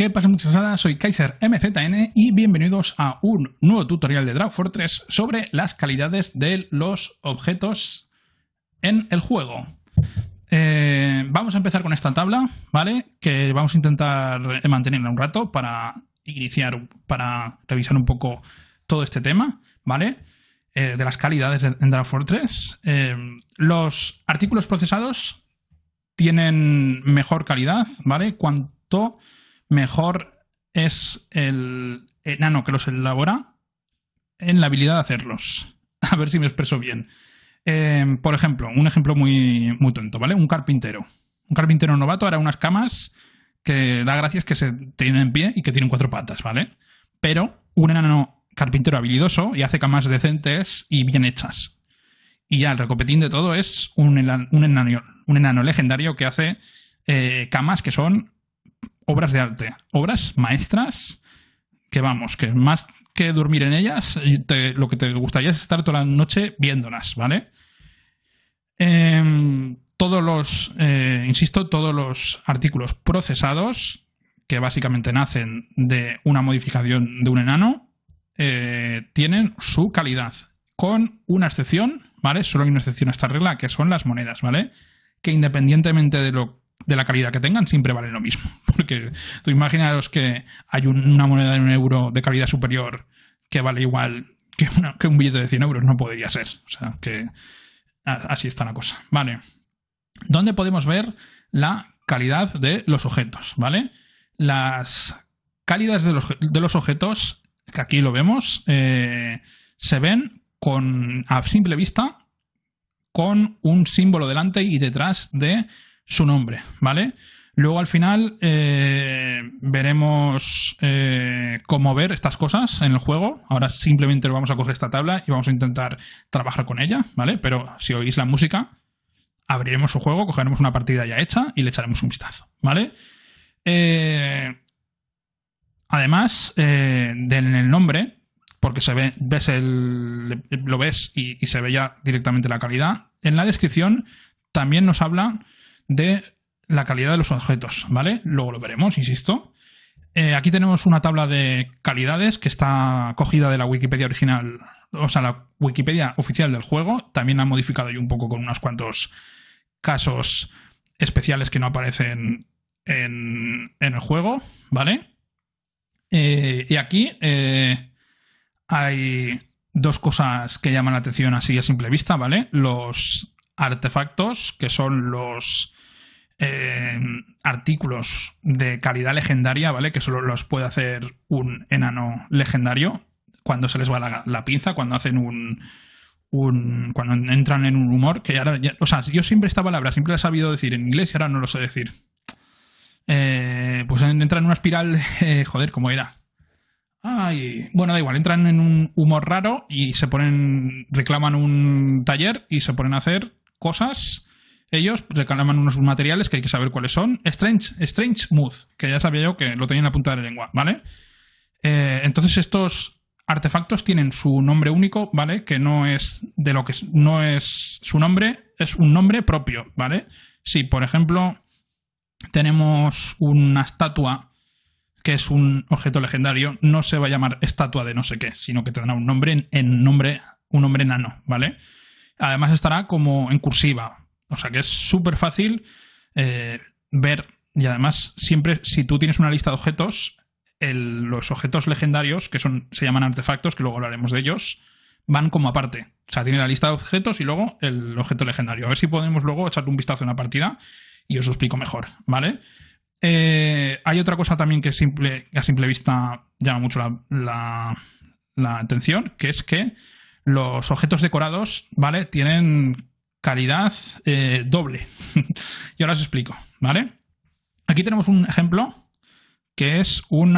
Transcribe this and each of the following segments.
¿Qué pasa muchas Soy Kaiser MZN y bienvenidos a un nuevo tutorial de for 3 sobre las calidades de los objetos en el juego. Eh, vamos a empezar con esta tabla, ¿vale? Que vamos a intentar mantenerla un rato para iniciar, para revisar un poco todo este tema, ¿vale? Eh, de las calidades en Draw Fortress. Eh, los artículos procesados tienen mejor calidad, ¿vale? Cuanto mejor es el enano que los elabora en la habilidad de hacerlos. A ver si me expreso bien. Eh, por ejemplo, un ejemplo muy, muy tonto, ¿vale? Un carpintero. Un carpintero novato hará unas camas que da gracias que se tienen en pie y que tienen cuatro patas, ¿vale? Pero un enano carpintero habilidoso y hace camas decentes y bien hechas. Y ya el recopetín de todo es un enano, un enano, legendario que hace eh, camas que son obras de arte, obras maestras que vamos, que más que dormir en ellas, lo que te gustaría es estar toda la noche viéndolas, ¿vale? Em, todos los, eh, insisto, todos los artículos procesados, que básicamente nacen de una modificación de un enano, eh, tienen su calidad, con una excepción, ¿vale? Solo hay una excepción a esta regla, que son las monedas, ¿vale? Que independientemente de lo de la calidad que tengan, siempre vale lo mismo. Porque tú imaginaros que hay una moneda de un euro de calidad superior que vale igual que, un billete de 100 euros, no podría ser. O sea, que así está la cosa. Vale. ¿Dónde podemos ver la calidad de los objetos? ¿Vale? Las cálidas de los, objetos, que aquí lo vemos, eh, se ven con, a simple vista con un símbolo delante y detrás de su nombre, ¿vale? Luego al final eh, veremos eh, cómo ver estas cosas en el juego. Ahora simplemente vamos a coger esta tabla y vamos a intentar trabajar con ella, ¿vale? Pero si oís la música, abriremos su juego, cogeremos una partida ya hecha y le echaremos un vistazo, ¿vale? Eh, además del nombre, porque se ve, ves el, lo ves y, y se ve ya directamente la calidad, en la descripción también nos habla de la calidad de los objetos, ¿vale? Luego lo veremos, insisto. Eh, aquí tenemos una tabla de calidades que está cogida de la Wikipedia original, o sea, la Wikipedia oficial del juego. También ha modificado yo un poco con unos cuantos casos especiales que no aparecen en, el juego, ¿vale? Eh, y aquí eh, hay dos cosas que llaman la atención así a simple vista, ¿vale? Los artefactos, que son los eh, artículos de calidad legendaria, ¿vale? Que solo los puede hacer un enano legendario cuando se les va la, pinza, cuando hacen un, un, cuando entran en un humor que ahora o sea, yo siempre esta palabra siempre la he sabido decir en inglés y ahora no lo sé decir. Eh, pues entran en una espiral, joder, ¿cómo era? Ay, bueno, da igual, entran en un humor raro y se ponen, reclaman un taller y se ponen a hacer cosas ellos reclaman pues, unos materiales que hay que saber cuáles son. Strange, Strange Mood, que ya sabía yo que lo tenía en la punta de la lengua, ¿vale? Eh, entonces estos artefactos tienen su nombre único, ¿vale? Que no es de lo que no es su nombre, es un nombre propio, ¿vale? Si, por ejemplo, tenemos una estatua que es un objeto legendario, no se va a llamar estatua de no sé qué, sino que tendrá un nombre en, nombre, un nombre enano, ¿vale? Además estará como en cursiva, o sea que es súper fácil eh, ver. Y además, siempre, si tú tienes una lista de objetos, los objetos legendarios, que son, se llaman artefactos, que luego hablaremos de ellos, van como aparte. O sea, tiene la lista de objetos y luego el objeto legendario. A ver si podemos luego echarle un vistazo a una partida y os lo explico mejor, ¿vale? Eh, hay otra cosa también que, a simple vista llama mucho la, la, atención, que es que los objetos decorados, ¿vale? Tienen calidad eh, doble. y ahora os explico, ¿vale? Aquí tenemos un ejemplo que es un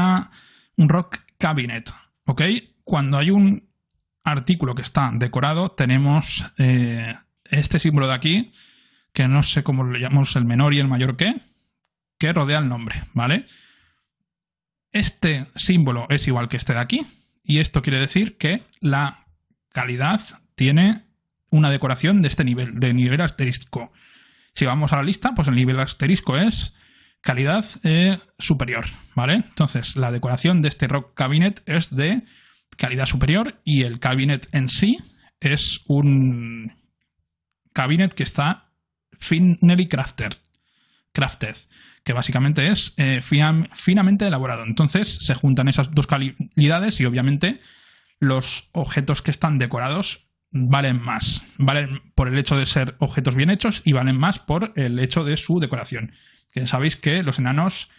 rock cabinet, ¿ok? Cuando hay un artículo que está decorado, tenemos eh, este símbolo de aquí, que no sé cómo le llamamos el menor y el mayor que, que rodea el nombre, ¿vale? Este símbolo es igual que este de aquí, y esto quiere decir que la calidad tiene una decoración de este nivel, de nivel asterisco. Si vamos a la lista, pues el nivel asterisco es calidad eh, superior, ¿vale? Entonces, la decoración de este Rock Cabinet es de calidad superior y el cabinet en sí es un cabinet que está finely crafted, crafted que básicamente es eh, finamente elaborado. Entonces, se juntan esas dos calidades y obviamente los objetos que están decorados valen más. Valen por el hecho de ser objetos bien hechos y valen más por el hecho de su decoración. Que sabéis que los enanos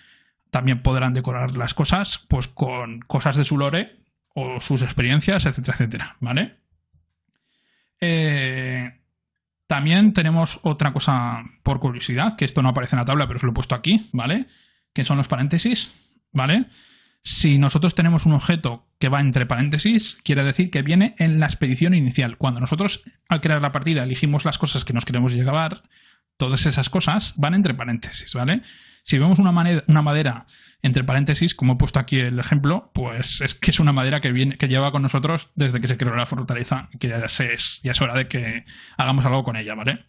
también podrán decorar las cosas pues con cosas de su lore o sus experiencias, etcétera, etcétera, ¿vale? Eh, también tenemos otra cosa por curiosidad, que esto no aparece en la tabla, pero os lo he puesto aquí, ¿vale? Que son los paréntesis, ¿vale? vale si nosotros tenemos un objeto que va entre paréntesis, quiere decir que viene en la expedición inicial. Cuando nosotros, al crear la partida, elegimos las cosas que nos queremos llevar, todas esas cosas van entre paréntesis, ¿vale? Si vemos una, madera entre paréntesis, como he puesto aquí el ejemplo, pues es que es una madera que, viene, que lleva con nosotros desde que se creó la fortaleza, que ya, ya es hora de que hagamos algo con ella, ¿vale?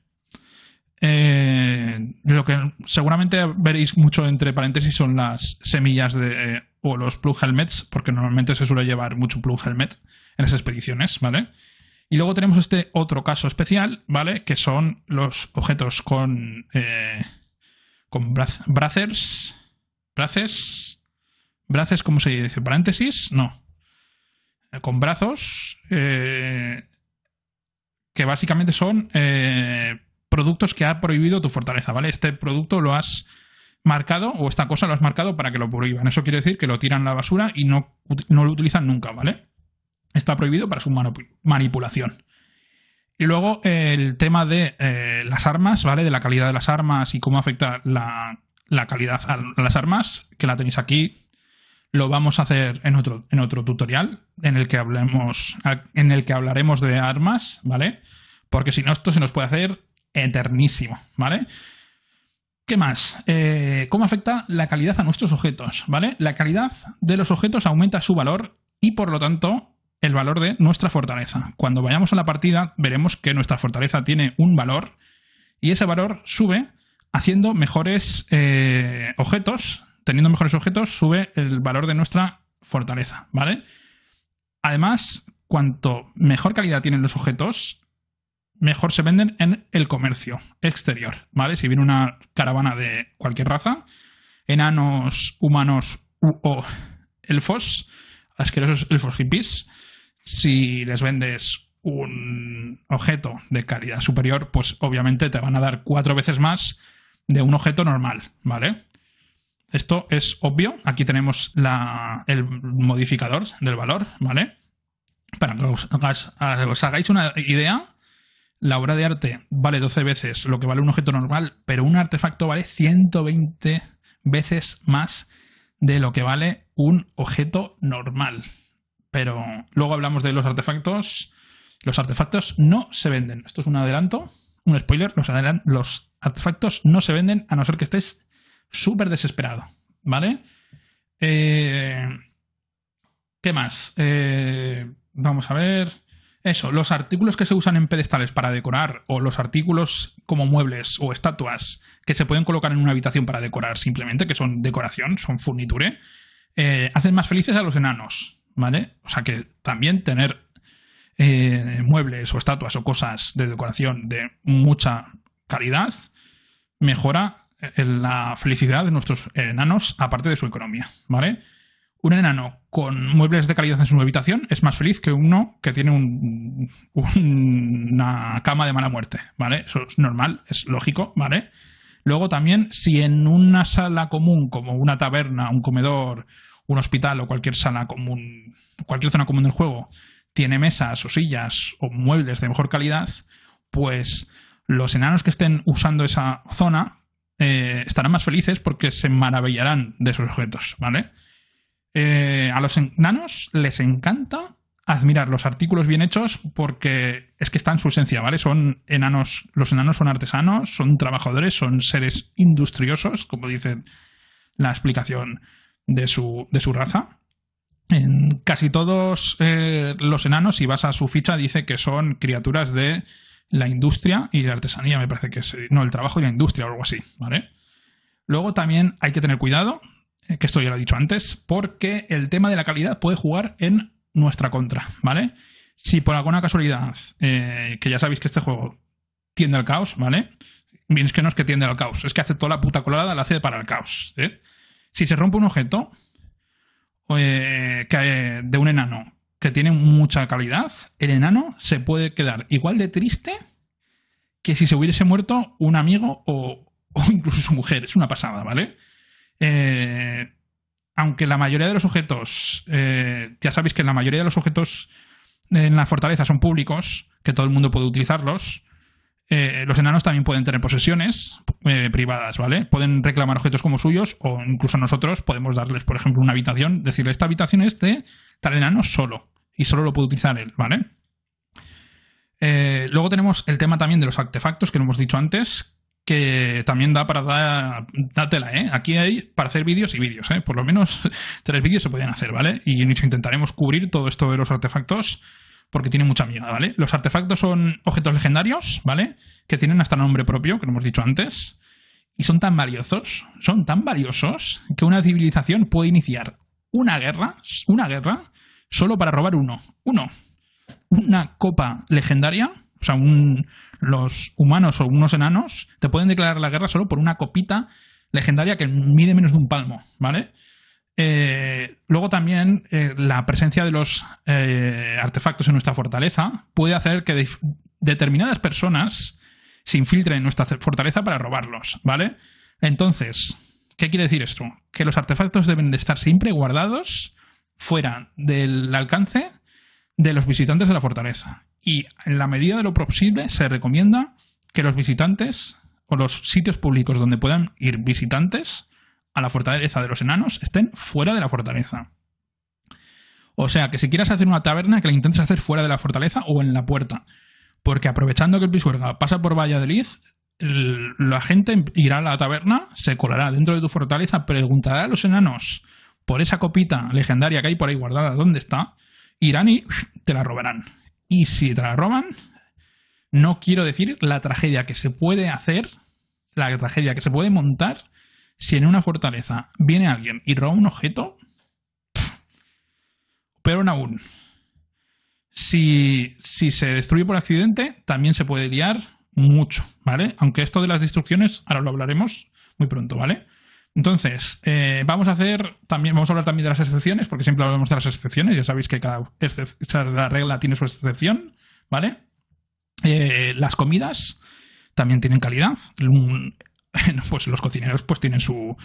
Eh, lo que seguramente veréis mucho entre paréntesis son las semillas de, o los plug helmets, porque normalmente se suele llevar mucho plug helmet en las expediciones, ¿vale? Y luego tenemos este otro caso especial, ¿vale? Que son los objetos con. Eh, con brazos... bracers. Braces. Braces, ¿cómo se dice? ¿Paréntesis? No. Eh, con brazos. Eh, que básicamente son productos que ha prohibido tu fortaleza, ¿vale? Este producto lo has marcado o esta cosa lo has marcado para que lo prohíban. Eso quiere decir que lo tiran a la basura y no, lo utilizan nunca, ¿vale? Está prohibido para su manipulación. Y luego el tema de eh, las armas, ¿vale? De la calidad de las armas y cómo afecta la, la, calidad a las armas, que la tenéis aquí. Lo vamos a hacer en otro, en otro tutorial en el que hablemos, en el que hablaremos de armas, ¿vale? Porque si no, esto se nos puede hacer eternísimo, ¿vale? ¿Qué más? Eh, ¿Cómo afecta la calidad a nuestros objetos? ¿Vale? La calidad de los objetos aumenta su valor y por lo tanto el valor de nuestra fortaleza. Cuando vayamos a la partida veremos que nuestra fortaleza tiene un valor y ese valor sube haciendo mejores eh, objetos, teniendo mejores objetos sube el valor de nuestra fortaleza, ¿vale? Además, cuanto mejor calidad tienen los objetos, mejor se venden en el comercio exterior, ¿vale? Si viene una caravana de cualquier raza, enanos, humanos o elfos, asquerosos elfos hippies, si les vendes un objeto de calidad superior, pues obviamente te van a dar cuatro veces más de un objeto normal, ¿vale? Esto es obvio. Aquí tenemos el modificador del valor, ¿vale? Para que os hagáis una idea, la obra de arte vale 12 veces lo que vale un objeto normal, pero un artefacto vale 120 veces más de lo que vale un objeto normal. Pero luego hablamos de los artefactos. Los artefactos no se venden. Esto es un adelanto, un spoiler. Los, los artefactos no se venden a no ser que estés súper desesperado. ¿Vale? Eh, ¿Qué más? Eh, vamos a ver. Eso, los artículos que se usan en pedestales para decorar o los artículos como muebles o estatuas que se pueden colocar en una habitación para decorar simplemente, que son decoración, son furniture, eh, hacen más felices a los enanos, ¿vale? O sea que también tener eh, muebles o estatuas o cosas de decoración de mucha calidad mejora eh, la felicidad de nuestros enanos aparte de su economía, ¿vale? Un enano con muebles de calidad en su habitación es más feliz que uno que tiene un, una cama de mala muerte, ¿vale? Eso es normal, es lógico, ¿vale? Luego también, si en una sala común, como una taberna, un comedor, un hospital o cualquier sala común, cualquier zona común del juego, tiene mesas o sillas o muebles de mejor calidad, pues los enanos que estén usando esa zona eh, estarán más felices porque se maravillarán de esos objetos, ¿vale? Eh, a los enanos les encanta admirar los artículos bien hechos porque es que está en su esencia, ¿vale? Son enanos, los enanos son artesanos, son trabajadores, son seres industriosos, como dice la explicación de su, raza. En casi todos eh, los enanos, si vas a su ficha, dice que son criaturas de la industria y la artesanía, me parece que es, eh, no, el trabajo y la industria o algo así, ¿vale? Luego también hay que tener cuidado eh, que esto ya lo he dicho antes, porque el tema de la calidad puede jugar en nuestra contra, ¿vale? Si por alguna casualidad, eh, que ya sabéis que este juego tiende al caos, ¿vale? Bien, es que no es que tiende al caos, es que hace toda la puta colada, la hace para el caos. ¿eh? Si se rompe un objeto eh, de un enano que tiene mucha calidad, el enano se puede quedar igual de triste que si se hubiese muerto un amigo o incluso su mujer. Es una pasada, ¿vale? Eh, aunque la mayoría de los objetos, eh, ya sabéis que la mayoría de los objetos en la fortaleza son públicos, que todo el mundo puede utilizarlos, eh, los enanos también pueden tener posesiones privadas, ¿vale? Pueden reclamar objetos como suyos o incluso nosotros podemos darles, por ejemplo, una habitación, decirle, esta habitación es de tal enano solo y solo lo puede utilizar él, ¿vale? luego tenemos el tema también de los artefactos que lo hemos dicho antes, que también da para dar, dátela, ¿eh? Aquí hay para hacer vídeos y vídeos, ¿eh? Por lo menos tres vídeos se pueden hacer, ¿vale? Y intentaremos cubrir todo esto de los artefactos porque tiene mucha mierda, ¿vale? Los artefactos son objetos legendarios, ¿vale? Que tienen hasta nombre propio, que lo hemos dicho antes. Y son tan valiosos, son tan valiosos, que una civilización puede iniciar una guerra, una guerra, solo para robar uno. Uno. Una copa legendaria o sea, los humanos o unos enanos te pueden declarar la guerra solo por una copita legendaria que mide menos de un palmo, ¿vale? Eh, luego también eh, la presencia de los eh, artefactos en nuestra fortaleza puede hacer que determinadas personas se infiltren en nuestra fortaleza para robarlos, ¿vale? Entonces, ¿qué quiere decir esto? Que los artefactos deben de estar siempre guardados fuera del alcance de los visitantes de la fortaleza. Y en la medida de lo posible se recomienda que los visitantes o los sitios públicos donde puedan ir visitantes a la fortaleza de los enanos estén fuera de la fortaleza. O sea, que si quieres hacer una taberna, que la intentes hacer fuera de la fortaleza o en la puerta. Porque aprovechando que el pisuerga pasa por Valladolid, la gente irá a la taberna, se colará dentro de tu fortaleza, preguntará a los enanos por esa copita legendaria que hay por ahí guardada, ¿dónde está? Irán y te la robarán. Y si te la roban, no quiero decir la tragedia que se puede hacer, la tragedia que se puede montar, si en una fortaleza viene alguien y roba un objeto. Pero aún, si, si se destruye por accidente, también se puede liar mucho, ¿vale? Aunque esto de las destrucciones, ahora lo hablaremos muy pronto, ¿vale? Entonces, eh, vamos a hacer también, vamos a hablar también de las excepciones, porque siempre hablamos de las excepciones. Ya sabéis que cada, regla tiene su excepción, ¿vale? Eh, las comidas también tienen calidad. pues los cocineros pues tienen su,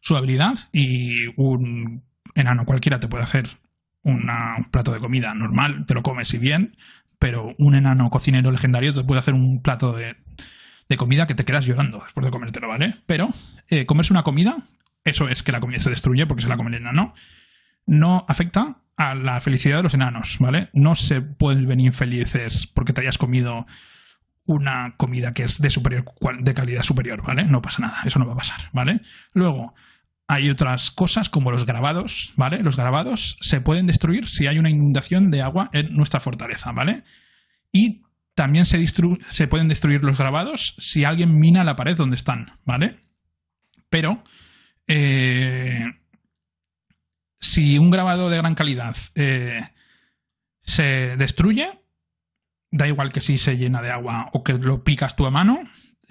su habilidad y un enano cualquiera te puede hacer un plato de comida normal, te lo comes y bien, pero un enano cocinero legendario te puede hacer un plato de de comida que te quedas llorando después de comértelo, ¿vale? Pero eh, comerse una comida, eso es que la comida se destruye porque se la come el enano, no afecta a la felicidad de los enanos, ¿vale? No se vuelven infelices porque te hayas comido una comida que es de, superior, de calidad superior, ¿vale? No pasa nada, eso no va a pasar, ¿vale? Luego, hay otras cosas como los grabados, ¿vale? Los grabados se pueden destruir si hay una inundación de agua en nuestra fortaleza, ¿vale? Y también se, pueden destruir los grabados si alguien mina la pared donde están, ¿vale? Pero eh, si un grabado de gran calidad eh, se destruye, da igual que si se llena de agua o que lo picas tú a mano,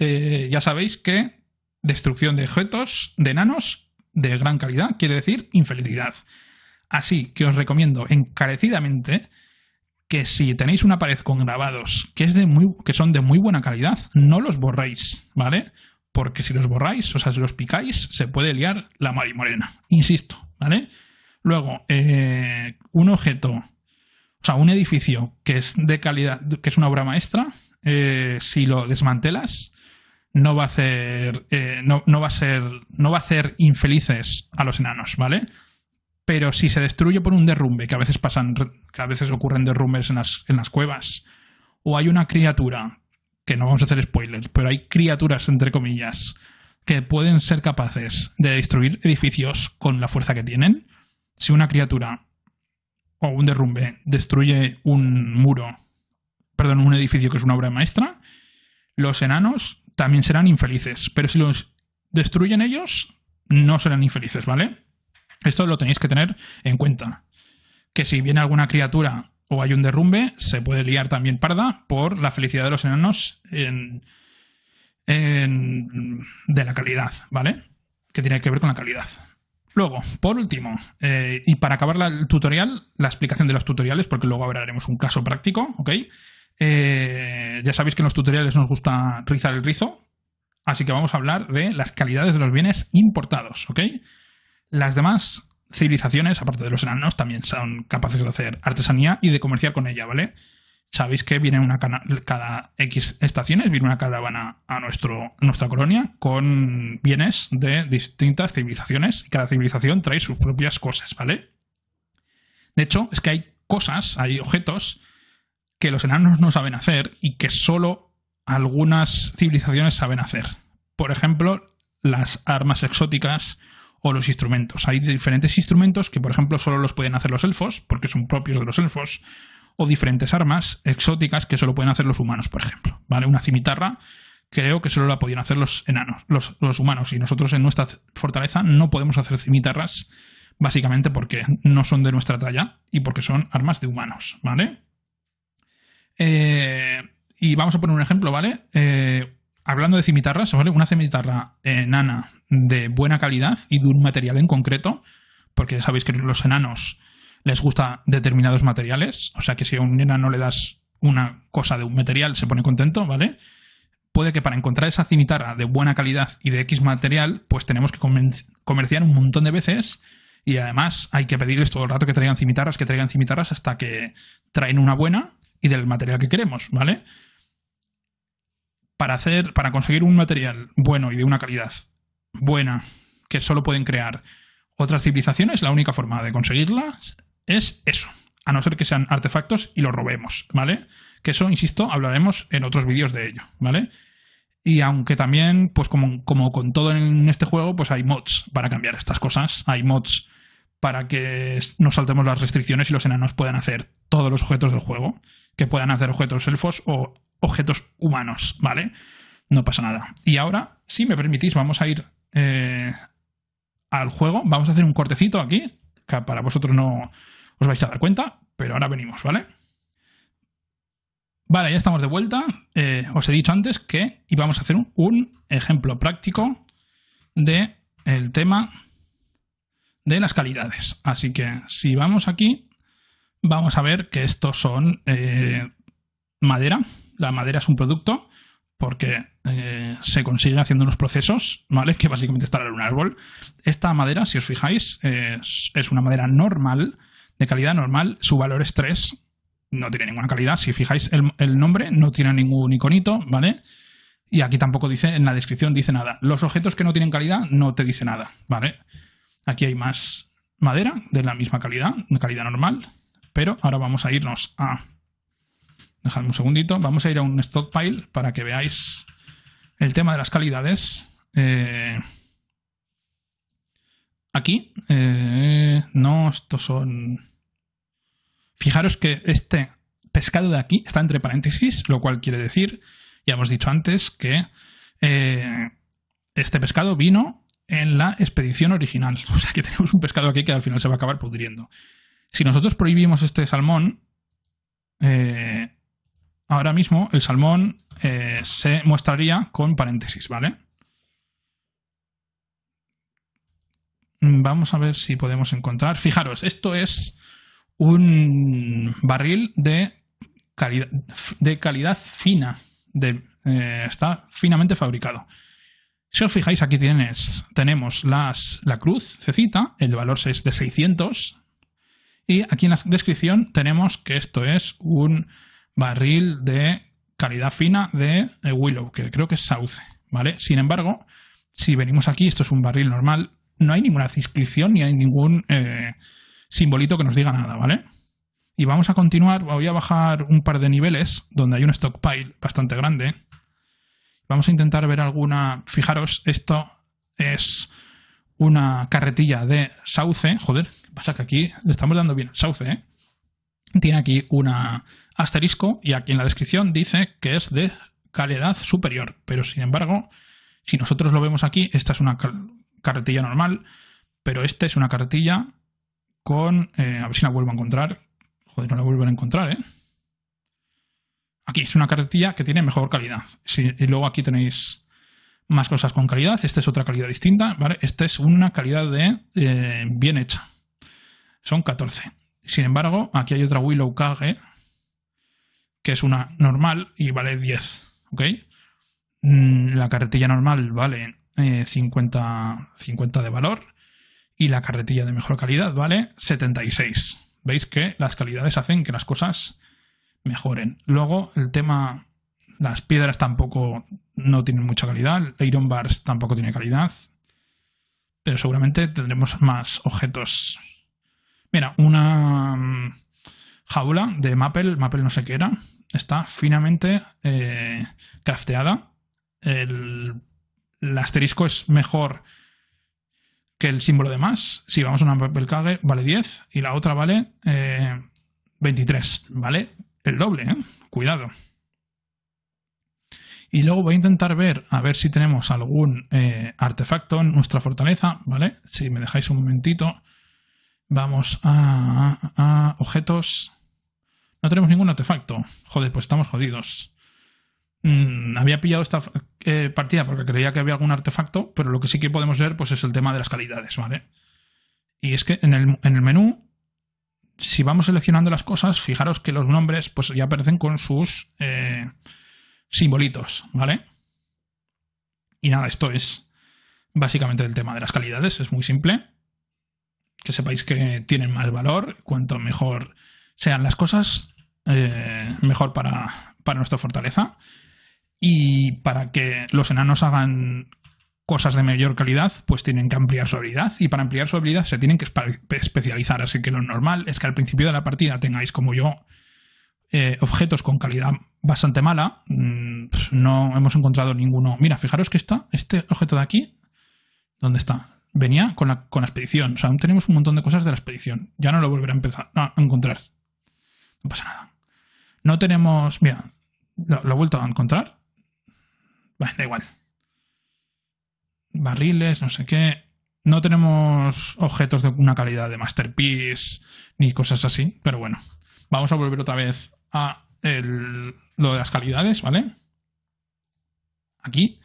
eh, ya sabéis que destrucción de objetos, de enanos, de gran calidad, quiere decir infelicidad. Así que os recomiendo encarecidamente que si tenéis una pared con grabados que, es de muy, que son de muy buena calidad, no los borréis, ¿vale? Porque si los borráis, o sea, si los picáis, se puede liar la marimorena, insisto, ¿vale? Luego, eh, un objeto, o sea, un edificio que es de calidad, que es una obra maestra, eh, si lo desmantelas, no va a hacer, eh, no, va a ser, no va a hacer infelices a los enanos, ¿vale? pero si se destruye por un derrumbe, que a veces pasan, que a veces ocurren derrumbes en las, en las cuevas, o hay una criatura, que no vamos a hacer spoilers, pero hay criaturas entre comillas, que pueden ser capaces de destruir edificios con la fuerza que tienen, si una criatura o un derrumbe destruye un muro, perdón, un edificio que es una obra maestra, los enanos también serán infelices, pero si los destruyen ellos, no serán infelices, ¿vale? Esto lo tenéis que tener en cuenta. Que si viene alguna criatura o hay un derrumbe, se puede liar también parda por la felicidad de los enanos en, de la calidad, ¿vale? Que tiene que ver con la calidad. Luego, por último, eh, y para acabar el tutorial, la explicación de los tutoriales, porque luego hablaremos un caso práctico, ¿ok? Eh, ya sabéis que en los tutoriales nos gusta rizar el rizo, así que vamos a hablar de las calidades de los bienes importados, ¿ok? Las demás civilizaciones, aparte de los enanos, también son capaces de hacer artesanía y de comerciar con ella, ¿vale? Sabéis que viene una cada X estaciones viene una caravana a nuestro, nuestra colonia con bienes de distintas civilizaciones y cada civilización trae sus propias cosas, ¿vale? De hecho, es que hay cosas, hay objetos que los enanos no saben hacer y que solo algunas civilizaciones saben hacer. Por ejemplo, las armas exóticas o los instrumentos. Hay diferentes instrumentos que, por ejemplo, solo los pueden hacer los elfos, porque son propios de los elfos, o diferentes armas exóticas que solo pueden hacer los humanos, por ejemplo. ¿Vale? Una cimitarra creo que solo la podían hacer los enanos, los, humanos, y nosotros en nuestra fortaleza no podemos hacer cimitarras, básicamente porque no son de nuestra talla y porque son armas de humanos, ¿vale? Eh, y vamos a poner un ejemplo, ¿vale? Eh, hablando de cimitarras, ¿vale? Una cimitarra eh, enana de buena calidad y de un material en concreto, porque sabéis que los enanos les gusta determinados materiales, o sea que si a un enano le das una cosa de un material se pone contento, ¿vale? Puede que para encontrar esa cimitarra de buena calidad y de X material, pues tenemos que comerciar un montón de veces y además hay que pedirles todo el rato que traigan cimitarras, que traigan cimitarras hasta que traen una buena y del material que queremos, ¿vale? para hacer, para conseguir un material bueno y de una calidad buena que solo pueden crear otras civilizaciones, la única forma de conseguirla es eso. A no ser que sean artefactos y los robemos, ¿vale? Que eso, insisto, hablaremos en otros vídeos de ello, ¿vale? Y aunque también, pues como, como con todo en este juego, pues hay mods para cambiar estas cosas. Hay mods para que nos saltemos las restricciones y los enanos puedan hacer todos los objetos del juego, que puedan hacer objetos elfos o objetos humanos, ¿vale? No pasa nada. Y ahora, si me permitís, vamos a ir eh, al juego. Vamos a hacer un cortecito aquí, que para vosotros no os vais a dar cuenta, pero ahora venimos, ¿vale? Vale, ya estamos de vuelta. Eh, os he dicho antes que íbamos a hacer un, ejemplo práctico del el tema de las calidades. Así que si vamos aquí, vamos a ver que estos son eh, madera la madera es un producto porque eh, se consigue haciendo unos procesos, ¿vale? Que básicamente estará en un árbol. Esta madera, si os fijáis, es, una madera normal, de calidad normal, su valor es 3, no tiene ninguna calidad, si fijáis el, nombre, no tiene ningún iconito, ¿vale? Y aquí tampoco dice, en la descripción dice nada. Los objetos que no tienen calidad no te dice nada, ¿vale? Aquí hay más madera de la misma calidad, de calidad normal, pero ahora vamos a irnos a Dejad un segundito. Vamos a ir a un stockpile para que veáis el tema de las calidades. Eh, aquí. Eh, no, estos son... Fijaros que este pescado de aquí está entre paréntesis, lo cual quiere decir, ya hemos dicho antes, que eh, este pescado vino en la expedición original. O sea que tenemos un pescado aquí que al final se va a acabar pudriendo. Si nosotros prohibimos este salmón, eh, ahora mismo el salmón eh, se mostraría con paréntesis, ¿vale? Mm, vamos a ver si podemos encontrar. Fijaros, esto es un barril de calidad, de calidad fina. Eh, está finamente fabricado. Si os fijáis, aquí tienes, tenemos las, la cruz, cecita, el valor es de 600. Y aquí en la descripción tenemos que esto es un barril de calidad fina de Willow, que creo que es sauce, ¿vale? Sin embargo, si venimos aquí, esto es un barril normal, no hay ninguna inscripción ni hay ningún eh, simbolito que nos diga nada, ¿vale? Y vamos a continuar, voy a bajar un par de niveles donde hay un stockpile bastante grande. Vamos a intentar ver alguna, fijaros, esto es una carretilla de sauce, joder, pasa que aquí le estamos dando bien, sauce, ¿eh? Tiene aquí una asterisco y aquí en la descripción dice que es de calidad superior, pero sin embargo, si nosotros lo vemos aquí, esta es una carretilla normal, pero esta es una carretilla con... Eh, a ver si la vuelvo a encontrar. Joder, no la vuelvo a encontrar, ¿eh? Aquí es una carretilla que tiene mejor calidad. Si, y luego aquí tenéis más cosas con calidad. Esta es otra calidad distinta, ¿vale? Esta es una calidad de eh, bien hecha. Son 14. Sin embargo, aquí hay otra Willow Kage que es una normal y vale 10, ¿ok? Mm, la carretilla normal vale 50, eh, de valor y la carretilla de mejor calidad vale 76. Veis que las calidades hacen que las cosas mejoren. Luego el tema, las piedras tampoco no tienen mucha calidad, el Iron Bars tampoco tiene calidad, pero seguramente tendremos más objetos. Mira, una mm, jaula de Maple, Maple no sé qué era, está finamente eh, crafteada. El, asterisco es mejor que el símbolo de más. Si vamos a una papel vale 10 y la otra vale 23. Eh, vale el doble, ¿eh? cuidado. Y luego voy a intentar ver, a ver si tenemos algún eh, artefacto en nuestra fortaleza, ¿vale? Si me dejáis un momentito, vamos a objetos, no tenemos ningún artefacto. Joder, pues estamos jodidos. Mm, había pillado esta eh, partida porque creía que había algún artefacto, pero lo que sí que podemos ver pues, es el tema de las calidades, ¿vale? Y es que en el, en el menú, si vamos seleccionando las cosas, fijaros que los nombres pues, ya aparecen con sus eh, simbolitos, ¿vale? Y nada, esto es básicamente el tema de las calidades, es muy simple. Que sepáis que tienen más valor, cuanto mejor sean las cosas, eh, mejor para, nuestra fortaleza y para que los enanos hagan cosas de mayor calidad, pues tienen que ampliar su habilidad. Y para ampliar su habilidad se tienen que especializar. Así que lo normal es que al principio de la partida tengáis, como yo, eh, objetos con calidad bastante mala. Mm, pues no hemos encontrado ninguno. Mira, fijaros que está, este objeto de aquí, ¿dónde está? Venía con la, expedición. O sea, tenemos un montón de cosas de la expedición. Ya no lo volverá a empezar, a encontrar. No pasa nada. No tenemos. Mira, lo, he vuelto a encontrar. Bueno, da igual. Barriles, no sé qué. No tenemos objetos de una calidad de masterpiece ni cosas así, pero bueno. Vamos a volver otra vez a lo de las calidades, ¿vale? Aquí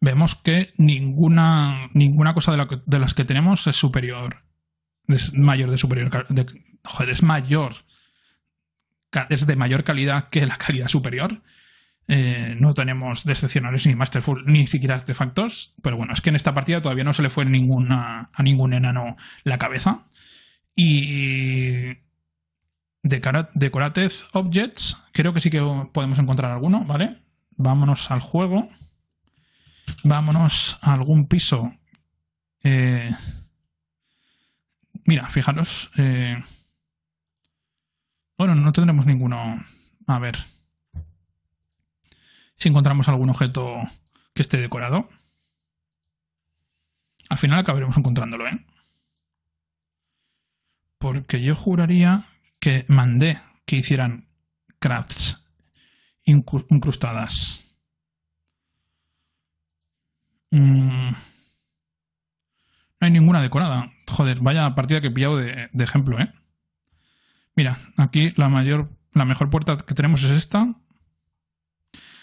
vemos que ninguna, ninguna cosa de, las que tenemos es superior. Es mayor de superior. joder, es mayor es de mayor calidad que la calidad superior. Eh, no tenemos decepcionales ni Masterful, ni siquiera artefactos. Pero bueno, es que en esta partida todavía no se le fue ninguna, a ningún enano la cabeza. Y de Objects, creo que sí que podemos encontrar alguno, ¿vale? Vámonos al juego. Vámonos a algún piso. Eh, mira, fijaros. Eh, bueno, no tendremos ninguno. A ver. Si encontramos algún objeto que esté decorado. Al final acabaremos encontrándolo, ¿eh? Porque yo juraría que mandé que hicieran crafts incrustadas. Mm. No hay ninguna decorada. Joder, vaya partida que he pillado de ejemplo, ¿eh? Mira, aquí la mayor, la mejor puerta que tenemos es esta.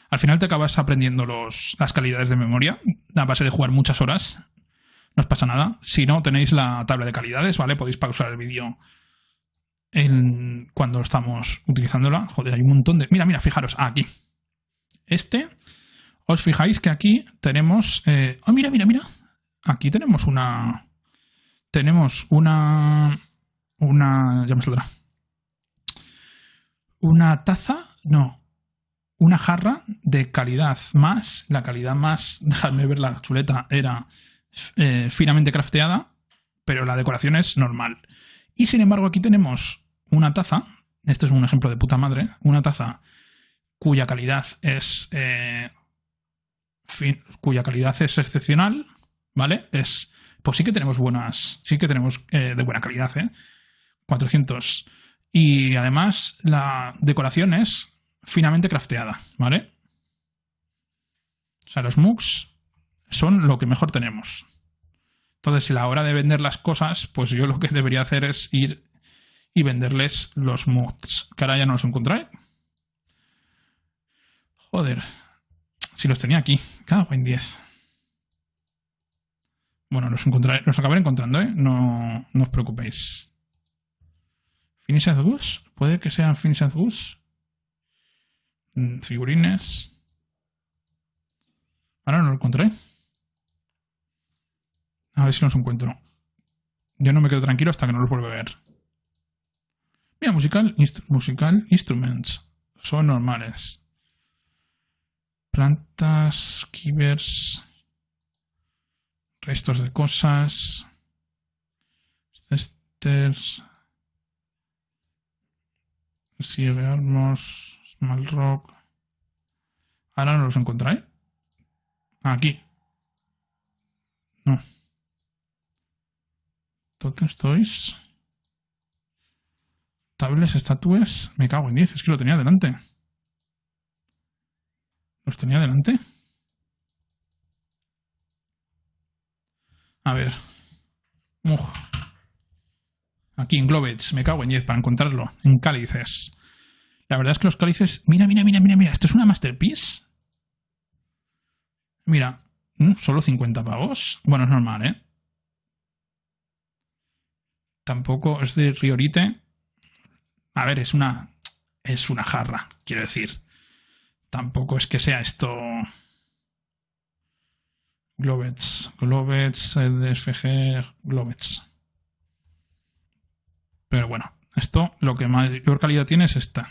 Al final te acabas aprendiendo las calidades de memoria a base de jugar muchas horas. No os pasa nada. Si no, tenéis la tabla de calidades, ¿vale? Podéis pausar el vídeo cuando estamos utilizándola. Joder, hay un montón de... Mira, mira, fijaros, ah, aquí. Este, os fijáis que aquí tenemos... oh, mira, mira, mira. Aquí tenemos una... Tenemos una... Una... Ya me saldrá una taza, no, una jarra de calidad más, la calidad más, dejadme ver la chuleta, era eh, finamente crafteada, pero la decoración es normal. Y sin embargo aquí tenemos una taza, este es un ejemplo de puta madre, una taza cuya calidad es... Eh, cuya calidad es excepcional, ¿vale? Es... Pues sí que tenemos buenas, sí que tenemos eh, de buena calidad, ¿eh? 400 y además la decoración es finamente crafteada, ¿vale? O sea, los MOOCs son lo que mejor tenemos. Entonces, si la hora de vender las cosas, pues yo lo que debería hacer es ir y venderles los MOOCs, que ahora ya no los encontré. Joder, si los tenía aquí, cago en 10. Bueno, los, acabaré encontrando, ¿eh? No, no os preocupéis. Finish as Puede que sean Finish as mm, Figurines. Ahora no lo encontré. A ver si los encuentro. Yo no me quedo tranquilo hasta que no los vuelva a ver. Mira, musical, musical instruments. Son normales. Plantas, kibers, restos de cosas, cesters, si veamos... Small Ahora no los encontráis. Ah, aquí. No. ¿Dónde estoy. Tables, estatuas. Me cago en 10. Es que lo tenía delante. ¿Los tenía delante? A ver. Uf. Aquí en Globets, me cago en 10 para encontrarlo. En cálices. La verdad es que los cálices. Mira, mira, mira, mira, mira. Esto es una masterpiece. Mira, mm, solo 50 pavos. Bueno, es normal, ¿eh? Tampoco es de Riorite. A ver, es una. Es una jarra, quiero decir. Tampoco es que sea esto. Globets, Globets, DSFG, Globets bueno, esto lo que mayor calidad tiene es esta.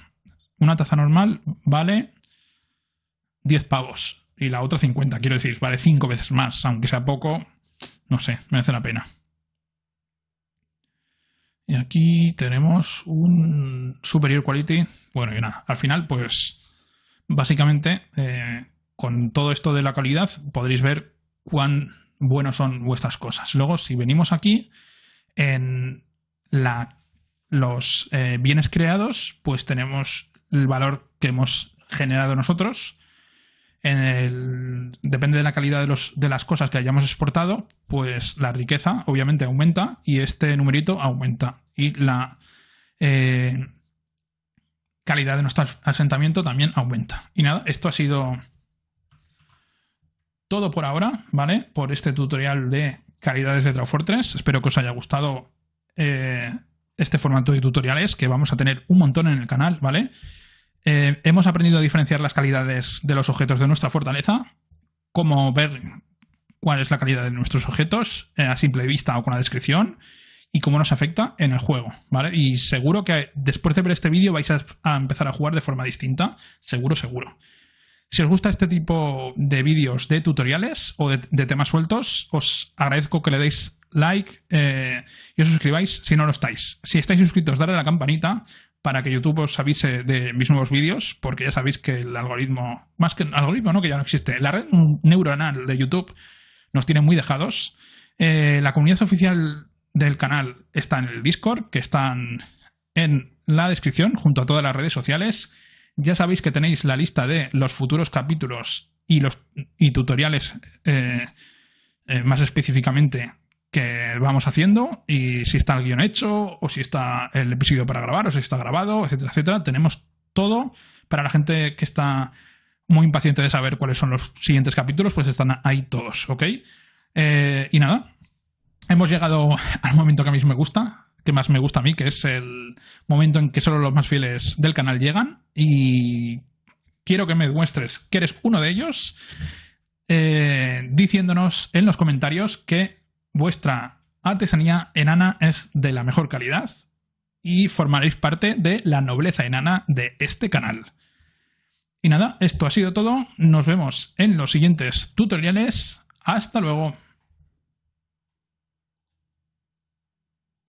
Una taza normal vale 10 pavos y la otra 50. Quiero decir, vale 5 veces más, aunque sea poco, no sé, merece la pena. Y aquí tenemos un superior quality. Bueno, y nada, al final, pues básicamente eh, con todo esto de la calidad podréis ver cuán buenos son vuestras cosas. Luego, si venimos aquí en la los eh, bienes creados, pues tenemos el valor que hemos generado nosotros. En el, depende de la calidad de, los, de las cosas que hayamos exportado, pues la riqueza obviamente aumenta y este numerito aumenta. Y la eh, calidad de nuestro asentamiento también aumenta. Y nada, esto ha sido todo por ahora, ¿vale? Por este tutorial de calidades de 3. Espero que os haya gustado. Eh, este formato de tutoriales que vamos a tener un montón en el canal, ¿vale? Eh, hemos aprendido a diferenciar las calidades de los objetos de nuestra fortaleza, cómo ver cuál es la calidad de nuestros objetos eh, a simple vista o con la descripción y cómo nos afecta en el juego, ¿vale? Y seguro que después de ver este vídeo vais a, empezar a jugar de forma distinta, seguro, seguro. Si os gusta este tipo de vídeos de tutoriales o de, de temas sueltos, os agradezco que le deis like eh, y os suscribáis si no lo estáis. Si estáis suscritos, darle a la campanita para que YouTube os avise de mis nuevos vídeos, porque ya sabéis que el algoritmo, más que el algoritmo, ¿no? que ya no existe, la red neuronal de YouTube nos tiene muy dejados. Eh, la comunidad oficial del canal está en el Discord, que están en la descripción, junto a todas las redes sociales. Ya sabéis que tenéis la lista de los futuros capítulos y los tutoriales eh, más específicamente que vamos haciendo y si está el guión hecho o si está el episodio para grabar o si está grabado, etcétera, etcétera. Tenemos todo para la gente que está muy impaciente de saber cuáles son los siguientes capítulos, pues están ahí todos, ¿ok? Eh, y nada, hemos llegado al momento que a mí me gusta, que más me gusta a mí, que es el momento en que solo los más fieles del canal llegan y quiero que me muestres que eres uno de ellos. Eh, diciéndonos en los comentarios que vuestra artesanía enana es de la mejor calidad y formaréis parte de la nobleza enana de este canal. Y nada, esto ha sido todo. Nos vemos en los siguientes tutoriales. Hasta luego.